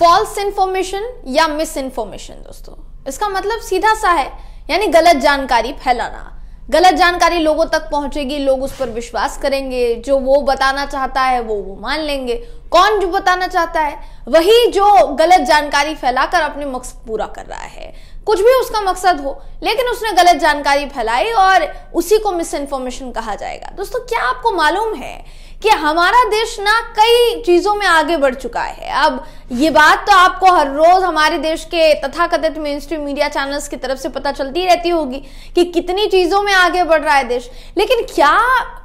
false information या misinformation दोस्तों इसका मतलब सीधा सा है यानी गलत जानकारी फैलाना गलत जानकारी लोगों तक पहुंचेगी लोग उस पर विश्वास करेंगे जो वो बताना चाहता है वो वो मान लेंगे कौन जो बताना चाहता है वही जो गलत जानकारी फैलाकर अपने मकसद पूरा कर रहा है कुछ भी उसका मकसद हो लेकिन उसने गलत जानकारी फैलाई और उसी को मिस इन्फॉर्मेशन कहा जाएगा दोस्तों क्या आपको मालूम है कि हमारा देश ना कई चीज़ों में आगे बढ़ चुका है अब ये बात तो आपको हर रोज़ हमारे देश के तथाकथित मेन स्ट्रीम मीडिया चैनल्स की तरफ से पता चलती रहती होगी कि कितनी चीज़ों में आगे बढ़ रहा है देश लेकिन क्या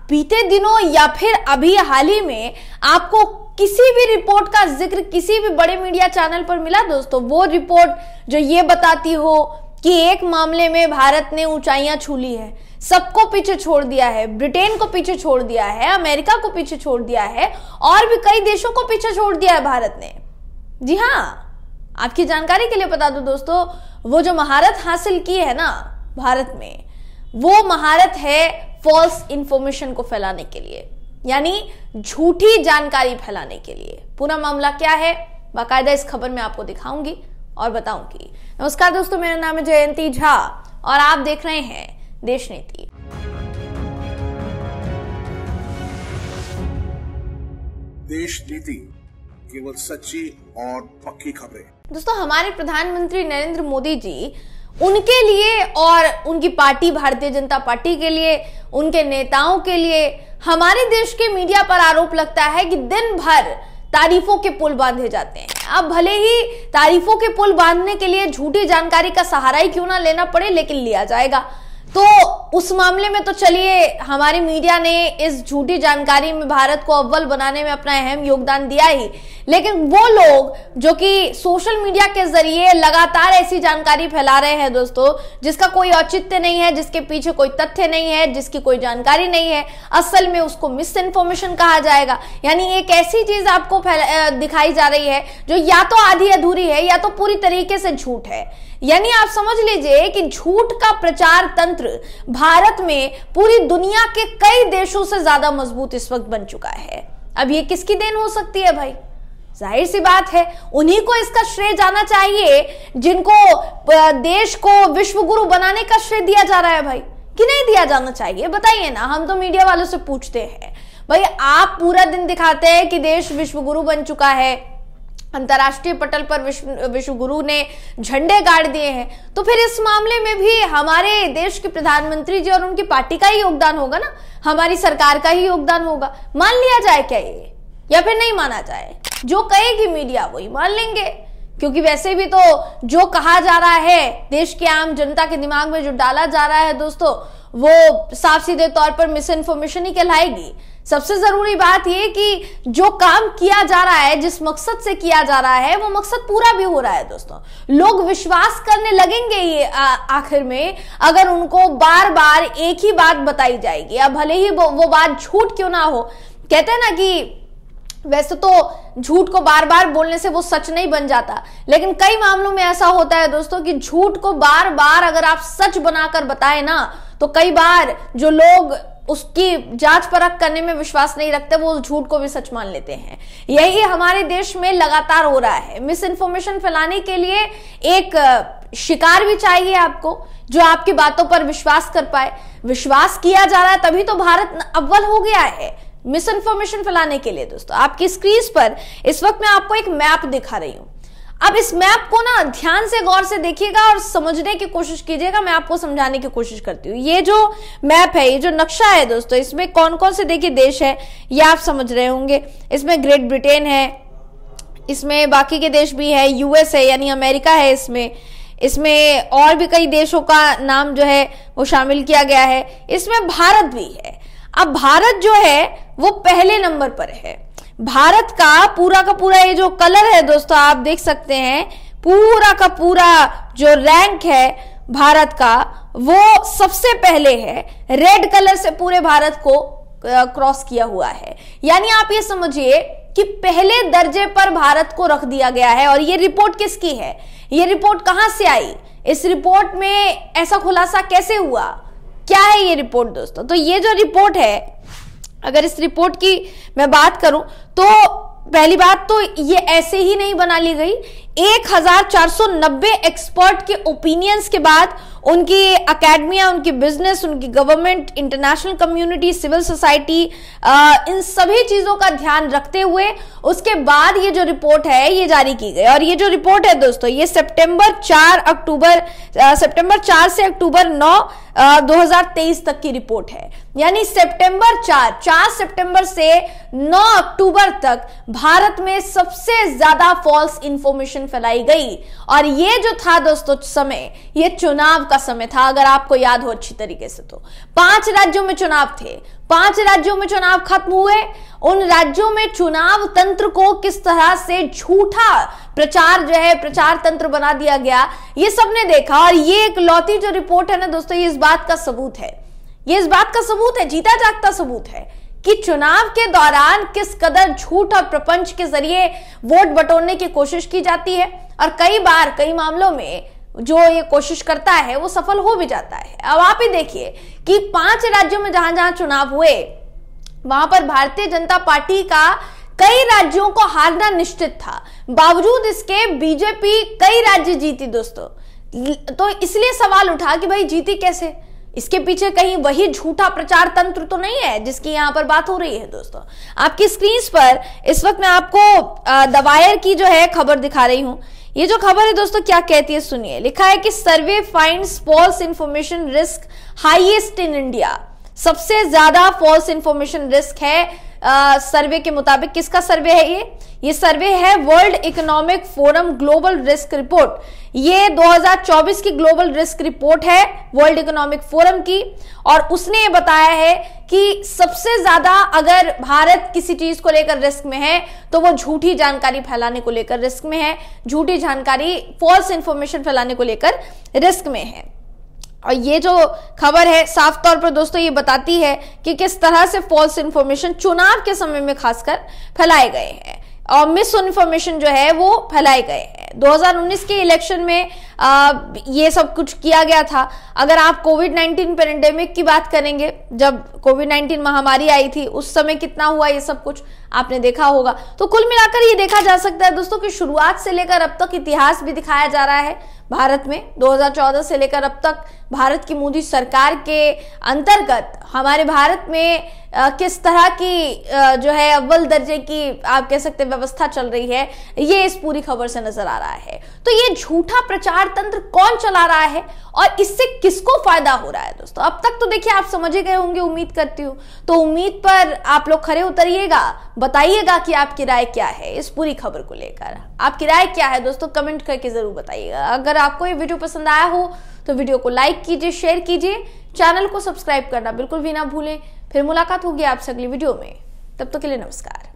बीते दिनों या फिर अभी हाल ही में आपको किसी भी रिपोर्ट का जिक्र किसी भी बड़े मीडिया चैनल पर मिला दोस्तों वो रिपोर्ट जो ये बताती हो कि एक मामले में भारत ने ऊंचाइयां छू ली है सबको पीछे छोड़ दिया है ब्रिटेन को पीछे छोड़ दिया है अमेरिका को पीछे छोड़ दिया है और भी कई देशों को पीछे छोड़ दिया है भारत ने जी हाँ आपकी जानकारी के लिए बता दो दोस्तों वो जो महारत हासिल की है ना भारत में वो महारत है फॉल्स इंफॉर्मेशन को फैलाने के लिए यानी झूठी जानकारी फैलाने के लिए पूरा मामला क्या है बाकायदा इस खबर में आपको दिखाऊंगी और बताऊंगी नमस्कार दोस्तों मेरा नाम है जयंती झा और आप देख रहे हैं देश नीति देश नीति केवल सच्ची और पक्की खबरें दोस्तों हमारे प्रधानमंत्री नरेंद्र मोदी जी उनके लिए और उनकी पार्टी भारतीय जनता पार्टी के लिए उनके नेताओं के लिए हमारे देश के मीडिया पर आरोप लगता है कि दिन भर तारीफों के पुल बांधे जाते हैं अब भले ही तारीफों के पुल बांधने के लिए झूठी जानकारी का सहारा ही क्यों ना लेना पड़े लेकिन लिया जाएगा तो उस मामले में तो चलिए हमारी मीडिया ने इस झूठी जानकारी में भारत को अव्वल बनाने में अपना अहम योगदान दिया ही लेकिन वो लोग जो कि सोशल मीडिया के जरिए लगातार ऐसी जानकारी फैला रहे हैं दोस्तों जिसका कोई औचित्य नहीं है जिसके पीछे कोई तथ्य नहीं है जिसकी कोई जानकारी नहीं है असल में उसको मिस इन्फॉर्मेशन कहा जाएगा यानी एक ऐसी चीज आपको दिखाई जा रही है जो या तो आधी अधूरी है या तो पूरी तरीके से झूठ है यानी आप समझ लीजिए कि झूठ का प्रचार तंत्र भारत में पूरी दुनिया के कई देशों से ज्यादा मजबूत इस वक्त बन चुका है अब ये किसकी देन हो सकती है भाई जाहिर सी बात है उन्हीं को इसका श्रेय जाना चाहिए जिनको देश को विश्व गुरु बनाने का श्रेय दिया जा रहा है भाई कि नहीं दिया जाना चाहिए बताइए ना हम तो मीडिया वालों से पूछते हैं भाई आप पूरा दिन दिखाते हैं कि देश विश्व गुरु बन चुका है अंतर्राष्ट्रीय पटल पर विश्व विश्व गुरु ने झंडे गाड़ दिए हैं तो फिर इस मामले में भी हमारे देश के प्रधानमंत्री जी और उनकी पार्टी का ही योगदान होगा ना हमारी सरकार का ही योगदान होगा मान लिया जाए क्या ये या फिर नहीं माना जाए जो कहेगी मीडिया वही मान लेंगे क्योंकि वैसे भी तो जो कहा जा रहा है देश के आम जनता के दिमाग में जो डाला जा रहा है दोस्तों वो साफ सीधे तौर पर मिस इन्फॉर्मेशन ही कहलाएगी सबसे जरूरी बात यह कि जो काम किया जा रहा है जिस मकसद से किया जा रहा है वो मकसद पूरा भी हो रहा है दोस्तों लोग विश्वास करने लगेंगे ये आखिर में अगर उनको बार बार एक ही बात बताई जाएगी अब भले ही वो, वो बात झूठ क्यों ना हो कहते हैं ना कि वैसे तो झूठ को बार बार बोलने से वो सच नहीं बन जाता लेकिन कई मामलों में ऐसा होता है दोस्तों कि झूठ को बार बार अगर आप सच बनाकर बताए ना तो कई बार जो लोग उसकी जांच परख करने में विश्वास नहीं रखते वो उस झूठ को भी सच मान लेते हैं यही हमारे देश में लगातार हो रहा है मिस इन्फॉर्मेशन फैलाने के लिए एक शिकार भी चाहिए आपको जो आपकी बातों पर विश्वास कर पाए विश्वास किया जा रहा है तभी तो भारत अव्वल हो गया है मिस इन्फॉर्मेशन फैलाने के लिए दोस्तों आपकी स्क्रीन पर इस वक्त मैं आपको एक मैप दिखा रही हूँ अब इस मैप को ना ध्यान से गौर से देखिएगा और समझने की कोशिश कीजिएगा मैं आपको समझाने की कोशिश करती हूँ ये जो मैप है ये जो नक्शा है दोस्तों इसमें कौन कौन से देखिए देश है ये आप समझ रहे होंगे इसमें ग्रेट ब्रिटेन है इसमें बाकी के देश भी है यूएस है यानी अमेरिका है इसमें इसमें और भी कई देशों का नाम जो है वो शामिल किया गया है इसमें भारत भी है अब भारत जो है वो पहले नंबर पर है भारत का पूरा का पूरा ये जो कलर है दोस्तों आप देख सकते हैं पूरा का पूरा जो रैंक है भारत का वो सबसे पहले है रेड कलर से पूरे भारत को क्रॉस किया हुआ है यानी आप ये समझिए कि पहले दर्जे पर भारत को रख दिया गया है और ये रिपोर्ट किसकी है ये रिपोर्ट कहां से आई इस रिपोर्ट में ऐसा खुलासा कैसे हुआ क्या है ये रिपोर्ट दोस्तों तो ये जो रिपोर्ट है अगर इस रिपोर्ट की मैं बात करूं तो पहली बात तो ये ऐसे ही नहीं बना ली गई 1490 एक्सपर्ट के ओपिनियंस के बाद उनकी अकेडमिया उनकी बिजनेस उनकी government international community civil society इन सभी चीजों का ध्यान रखते हुए उसके बाद ये जो रिपोर्ट है ये जारी की गई और ये जो रिपोर्ट है दोस्तों ये सितंबर चार अक्टूबर सितंबर चार से अक्टूबर नौ Uh, 2023 तक की रिपोर्ट है यानी सितंबर 4 4 सितंबर से 9 अक्टूबर तक भारत में सबसे ज्यादा फॉल्स इंफॉर्मेशन फैलाई गई और ये जो था दोस्तों समय ये चुनाव का का समय था अगर आपको याद हो अच्छी तरीके से तो पांच राज्यों में चुनाव थे पांच राज्यों में चुनाव खत्म हुए उन राज्यों में चुनाव तंत्र को किस तरह से झूठा प्रचार जो है प्रचार तंत्र बना दिया गया ये सबने देखा और ये एक लौती जो रिपोर्ट है ना दोस्तों ये इस बात का सबूत है ये इस बात का सबूत है जीता जागता सबूत है कि चुनाव के दौरान किस कदर झूठ और प्रपंच के जरिए वोट बटोरने की कोशिश की जाती है और कई बार कई मामलों में जो ये कोशिश करता है वो सफल हो भी जाता है अब आप ही देखिए कि पांच राज्यों में जहां जहां चुनाव हुए वहां पर भारतीय जनता पार्टी का कई राज्यों को हारना निश्चित था बावजूद इसके बीजेपी कई राज्य जीती दोस्तों तो इसलिए सवाल उठा कि भाई जीती कैसे इसके पीछे कहीं वही झूठा प्रचार तंत्र तो नहीं है जिसकी यहाँ पर बात हो रही है दोस्तों आपकी स्क्रीन पर इस वक्त मैं आपको दवायर की जो है खबर दिखा रही हूँ ये जो खबर है दोस्तों क्या कहती है सुनिए लिखा है कि survey find false information risk highest in India सबसे ज्यादा फॉल्स इंफॉर्मेशन रिस्क है आ, सर्वे के मुताबिक किसका सर्वे है ये ये सर्वे है world economic forum global risk report ये 2024 की ग्लोबल रिस्क रिपोर्ट है वर्ल्ड इकोनॉमिक फोरम की और उसने ये बताया है कि सबसे ज्यादा अगर भारत किसी चीज को लेकर रिस्क में है तो वो झूठी जानकारी फैलाने को लेकर रिस्क में है झूठी जानकारी फॉल्स इंफॉर्मेशन फैलाने को लेकर रिस्क में है और ये जो खबर है साफ तौर पर दोस्तों ये बताती है कि किस तरह से फॉल्स इन्फॉर्मेशन चुनाव के समय में खासकर फैलाए गए हैं और मिस इन्फॉर्मेशन जो है वो फैलाए गए हैं 2019 के इलेक्शन में ये सब कुछ किया गया था अगर आप कोविड नाइन्टीन पेंडेमिक की बात करेंगे जब कोविड नाइन्टीन महामारी आई थी उस समय कितना हुआ ये सब कुछ आपने देखा होगा तो कुल मिलाकर ये देखा जा सकता है दोस्तों कि शुरुआत से लेकर अब तक इतिहास भी दिखाया जा रहा है भारत में 2014 से लेकर अब तक भारत की मोदी सरकार के अंतर्गत हमारे भारत में आ, किस तरह की आ, जो है अव्वल दर्जे की आप कह सकते व्यवस्था चल रही है ये इस पूरी खबर से नजर आ रहा है तो ये झूठा प्रचार तंत्र कौन चला रहा है और इससे किसको फायदा हो रहा है दोस्तों अब तक तो देखिए आप समझे गए होंगे उम्मीद करती हूँ तो उम्मीद पर आप लोग खड़े उतरिएगा बताइएगा कि आपकी राय क्या है इस पूरी खबर को लेकर आपकी राय क्या है दोस्तों कमेंट करके जरूर बताइएगा अगर आपको ये वीडियो पसंद आया हो तो वीडियो को लाइक कीजिए शेयर कीजिए चैनल को सब्सक्राइब करना बिल्कुल भी ना भूलें फिर मुलाकात होगी आपसे अगली वीडियो में तब तक तो के लिए नमस्कार